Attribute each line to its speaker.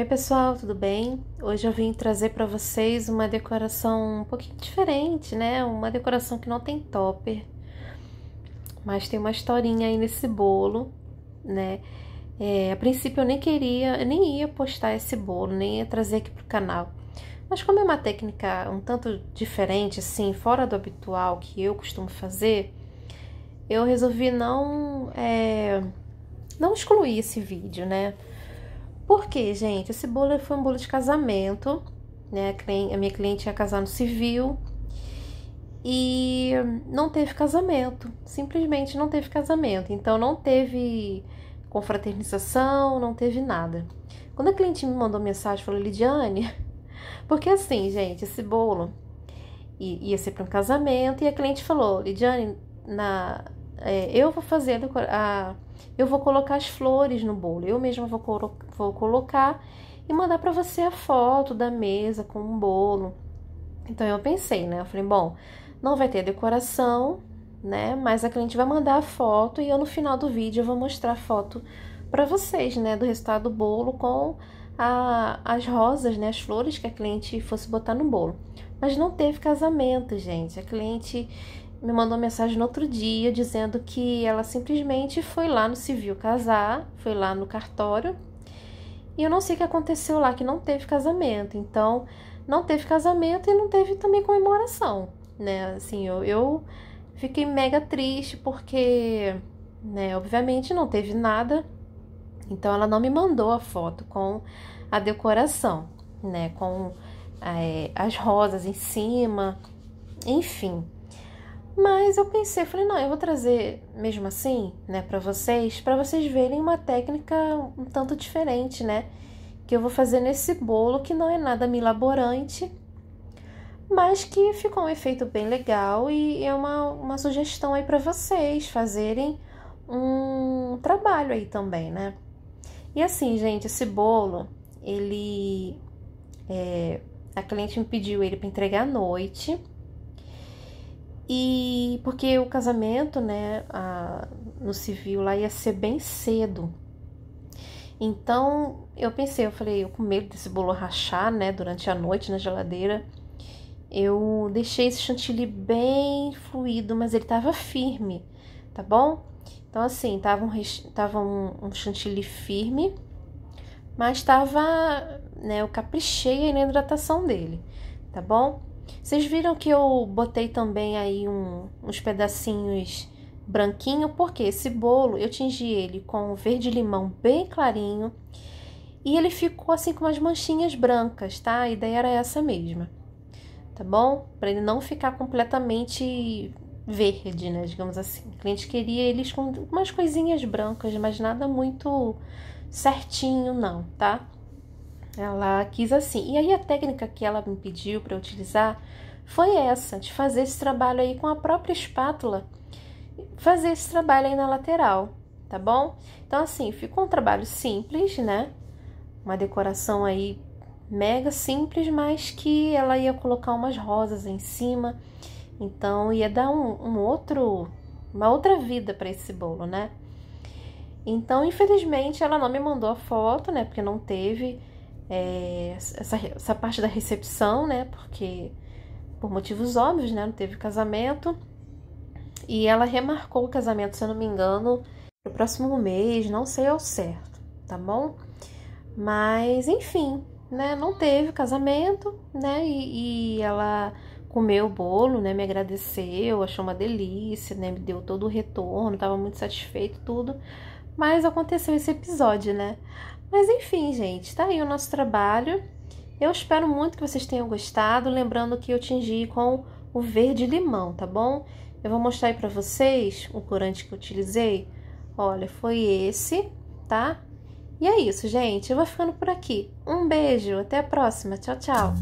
Speaker 1: Oi pessoal, tudo bem? Hoje eu vim trazer para vocês uma decoração um pouquinho diferente, né? Uma decoração que não tem topper, mas tem uma historinha aí nesse bolo, né? É, a princípio eu nem queria, eu nem ia postar esse bolo, nem ia trazer aqui pro canal. Mas como é uma técnica um tanto diferente, assim, fora do habitual que eu costumo fazer, eu resolvi não, é, não excluir esse vídeo, né? Por quê, gente? Esse bolo foi um bolo de casamento, né? A minha cliente ia casar no civil e não teve casamento, simplesmente não teve casamento. Então não teve confraternização, não teve nada. Quando a cliente me mandou mensagem, falou: Lidiane, porque assim, gente, esse bolo ia ser para um casamento e a cliente falou: Lidiane, na, é, eu vou fazer a, eu vou colocar as flores no bolo, eu mesma vou, colo vou colocar e mandar para você a foto da mesa com o bolo. Então eu pensei, né? Eu falei, bom, não vai ter decoração, né? Mas a cliente vai mandar a foto e eu no final do vídeo eu vou mostrar a foto para vocês, né? Do resultado do bolo com a, as rosas, né? As flores que a cliente fosse botar no bolo. Mas não teve casamento, gente. A cliente me mandou mensagem no outro dia dizendo que ela simplesmente foi lá no civil casar, foi lá no cartório. E eu não sei o que aconteceu lá, que não teve casamento. Então, não teve casamento e não teve também comemoração, né? Assim, eu, eu fiquei mega triste porque, né, obviamente não teve nada. Então, ela não me mandou a foto com a decoração, né? Com é, as rosas em cima, enfim. Mas eu pensei, falei, não, eu vou trazer mesmo assim, né, para vocês, para vocês verem uma técnica um tanto diferente, né, que eu vou fazer nesse bolo que não é nada milaborante, mas que ficou um efeito bem legal e é uma, uma sugestão aí para vocês fazerem um trabalho aí também, né? E assim, gente, esse bolo, ele é, a cliente me pediu ele para entregar à noite e porque o casamento, né, a, no civil lá ia ser bem cedo. Então eu pensei, eu falei, eu com medo desse bolo rachar, né, durante a noite na geladeira, eu deixei esse chantilly bem fluido, mas ele tava firme, tá bom? Então assim, tava um, tava um, um chantilly firme, mas tava, né, eu caprichei na hidratação dele, tá bom? Vocês viram que eu botei também aí um, uns pedacinhos branquinho, porque esse bolo eu tingi ele com verde limão bem clarinho e ele ficou assim com umas manchinhas brancas, tá? A ideia era essa mesma, tá bom? Para ele não ficar completamente verde, né? Digamos assim. O cliente queria eles com umas coisinhas brancas, mas nada muito certinho, não, tá? Ela quis assim. E aí a técnica que ela me pediu para utilizar foi essa, de fazer esse trabalho aí com a própria espátula, fazer esse trabalho aí na lateral, tá bom? Então assim, ficou um trabalho simples, né? Uma decoração aí mega simples, mas que ela ia colocar umas rosas em cima. Então ia dar um, um outro, uma outra vida para esse bolo, né? Então, infelizmente, ela não me mandou a foto, né? Porque não teve é, essa, essa parte da recepção, né? Porque por motivos óbvios, né? Não teve casamento. E ela remarcou o casamento, se eu não me engano, no próximo mês, não sei ao certo, tá bom? Mas, enfim, né? Não teve casamento, né? E, e ela comeu o bolo, né? Me agradeceu, achou uma delícia, né? Me deu todo o retorno, tava muito satisfeito, tudo. Mas aconteceu esse episódio, né? Mas enfim, gente, tá aí o nosso trabalho. Eu espero muito que vocês tenham gostado, lembrando que eu tingi com o verde limão, tá bom? Eu vou mostrar aí pra vocês o corante que eu utilizei. Olha, foi esse, tá? E é isso, gente. Eu vou ficando por aqui. Um beijo, até a próxima. Tchau, tchau.